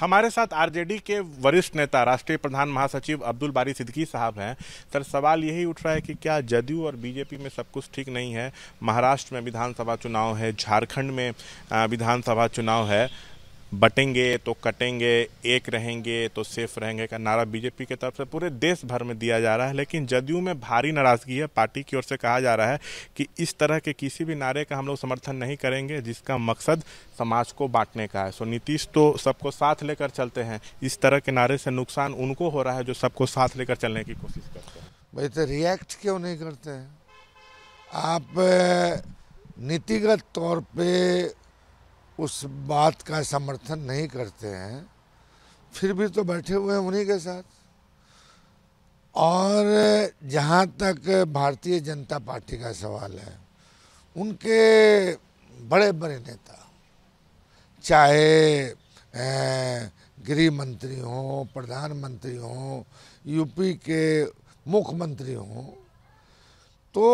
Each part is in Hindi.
हमारे साथ आरजेडी के वरिष्ठ नेता राष्ट्रीय प्रधान महासचिव अब्दुल बारी सिद्दकी साहब हैं सर सवाल यही उठ रहा है कि क्या जदयू और बीजेपी में सब कुछ ठीक नहीं है महाराष्ट्र में विधानसभा चुनाव है झारखंड में विधानसभा चुनाव है बटेंगे तो कटेंगे एक रहेंगे तो सेफ रहेंगे का नारा बीजेपी की तरफ से पूरे देश भर में दिया जा रहा है लेकिन जदयू में भारी नाराजगी है पार्टी की ओर से कहा जा रहा है कि इस तरह के किसी भी नारे का हम लोग समर्थन नहीं करेंगे जिसका मकसद समाज को बांटने का है सो नीतीश तो सबको साथ लेकर चलते हैं इस तरह के नारे से नुकसान उनको हो रहा है जो सबको साथ लेकर चलने की कोशिश करते हैं भाई तो रिएक्ट क्यों नहीं करते हैं आप नीतिगत तौर पर उस बात का समर्थन नहीं करते हैं फिर भी तो बैठे हुए हैं उन्हीं के साथ और जहाँ तक भारतीय जनता पार्टी का सवाल है उनके बड़े बड़े नेता चाहे गृह मंत्री हों प्रधानमंत्री हों यूपी के मुख्यमंत्री हों तो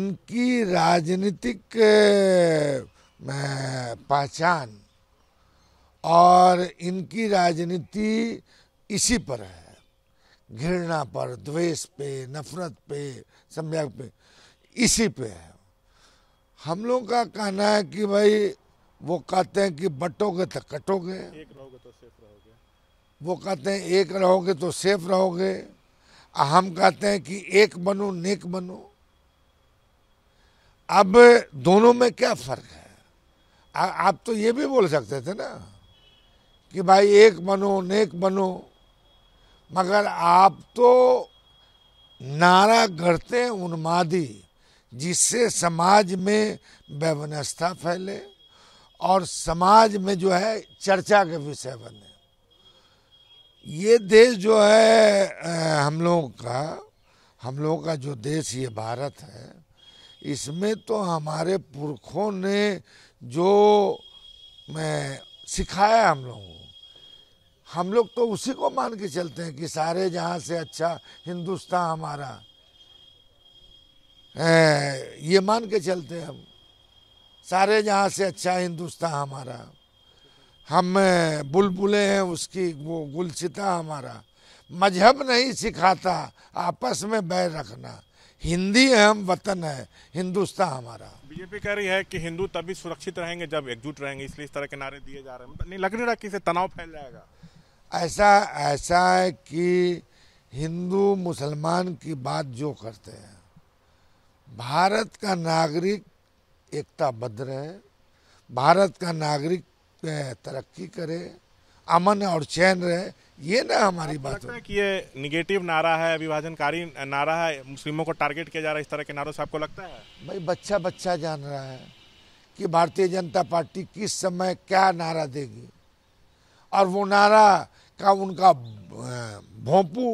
इनकी राजनीतिक पहचान और इनकी राजनीति इसी पर है घृणा पर द्वेष पे नफरत पे सम्यक पे इसी पे है हम लोग का कहना है कि भाई वो कहते हैं कि बटोगे तो कटोगे एक रहोगे तो सेफ रहोगे वो कहते हैं एक रहोगे तो सेफ रहोगे हम कहते हैं कि एक बनो नेक बनो अब दोनों में क्या फर्क है आ, आप तो ये भी बोल सकते थे ना कि भाई एक बनो नेक बनो मगर आप तो नारा करते उन्मादी जिससे समाज में व्यवस्था फैले और समाज में जो है चर्चा के विषय बने ये देश जो है हम लोगों का हम लोगों का जो देश ये भारत है इसमें तो हमारे पुरखों ने जो मैं सिखाया हम लोगों को हम लोग तो उसी को मान के चलते हैं कि सारे जहाँ से अच्छा हिंदुस्तान हमारा ए, ये मान के चलते हैं हम सारे जहाँ से अच्छा हिंदुस्तान हमारा हम बुलबुलें हैं उसकी वो गुलचिता हमारा मजहब नहीं सिखाता आपस में बैर रखना हिंदी अहम वतन है हिंदुस्तान हमारा बीजेपी कह रही है कि हिंदू तभी सुरक्षित रहेंगे जब एकजुट रहेंगे इसलिए इस तरह के नारे दिए जा रहे हैं नहीं लग नहीं रहा कि इसे तनाव फैल जाएगा ऐसा ऐसा है कि हिंदू मुसलमान की बात जो करते हैं भारत का नागरिक एकता एकताबद्ध रहे भारत का नागरिक तरक्की करे अमन और चैन रहे ये ना हमारी बात है कि ये निगेटिव नारा है विभाजनकारी नारा है मुस्लिमों को टारगेट किया जा रहा है इस तरह के नारों से आपको लगता है भाई बच्चा बच्चा जान रहा है कि भारतीय जनता पार्टी किस समय क्या नारा देगी और वो नारा का उनका भोंपू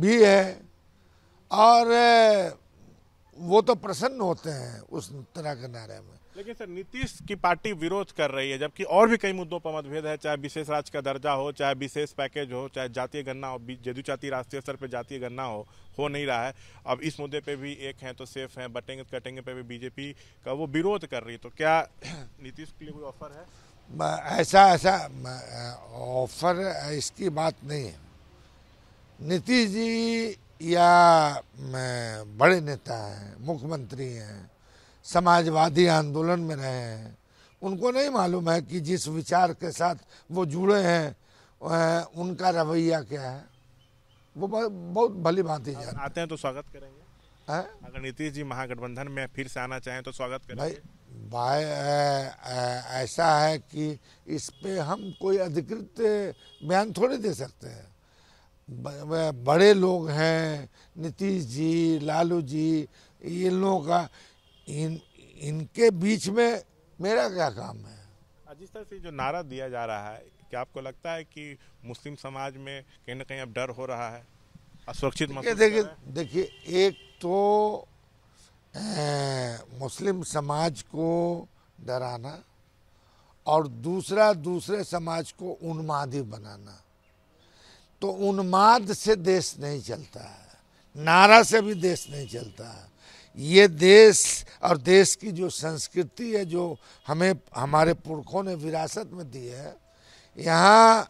भी है और वो तो प्रसन्न होते हैं उस तरह के नारे में लेकिन सर नीतीश की पार्टी विरोध कर रही है जबकि और भी कई मुद्दों पर मतभेद है चाहे विशेष राज्य का दर्जा हो चाहे विशेष पैकेज हो चाहे जातीय गन्ना हो जदयू चाहती राष्ट्रीय स्तर पर जातीय गन्ना हो हो नहीं रहा है अब इस मुद्दे पे भी एक हैं तो सेफ हैं बटेंगे कटेंगे पे भी बीजेपी का वो विरोध कर रही है तो क्या नीतीश के लिए कोई ऑफर है ऐसा ऐसा ऑफर इसकी बात नहीं है नीतीश जी या बड़े नेता हैं मुख्यमंत्री हैं समाजवादी आंदोलन में रहे हैं उनको नहीं मालूम है कि जिस विचार के साथ वो जुड़े हैं उनका रवैया क्या है वो बहुत भली भांति जानते आते हैं तो स्वागत करेंगे है? अगर नीतीश जी महागठबंधन में फिर से आना चाहें तो स्वागत करेंगे भाई भाई ऐसा है कि इस पे हम कोई अधिकृत बयान थोड़ी दे सकते हैं बड़े लोग हैं नीतीश जी लालू जी इन लोगों का इन इनके बीच में मेरा क्या काम है जिस तरह से जो नारा दिया जा रहा है क्या आपको लगता है कि मुस्लिम समाज में कहीं ना कहीं अब डर हो रहा है असुरक्षित देखिए देखिए एक तो ए, मुस्लिम समाज को डराना और दूसरा दूसरे समाज को उन्मादी बनाना तो उन्माद से देश नहीं चलता है नारा से भी देश नहीं चलता है ये देश और देश की जो संस्कृति है जो हमें हमारे पुरखों ने विरासत में दी है यहाँ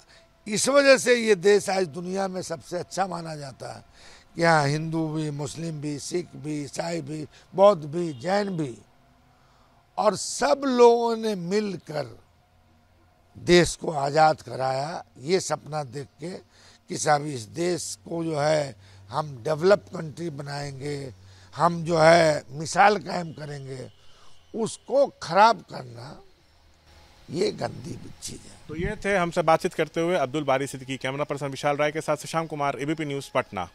इस वजह से ये देश आज दुनिया में सबसे अच्छा माना जाता है कि यहाँ हिंदू भी मुस्लिम भी सिख भी ईसाई भी बौद्ध भी जैन भी और सब लोगों ने मिलकर देश को आज़ाद कराया ये सपना देख के कि साहब इस देश को जो है हम डेवलप कंट्री बनाएंगे हम जो है मिसाल कायम करेंगे उसको खराब करना ये गंदी चीज़ है तो ये थे हमसे बातचीत करते हुए अब्दुल बारी सिद्दीकी कैमरा पर्सन विशाल राय के साथ शशांक कुमार एबीपी न्यूज़ पटना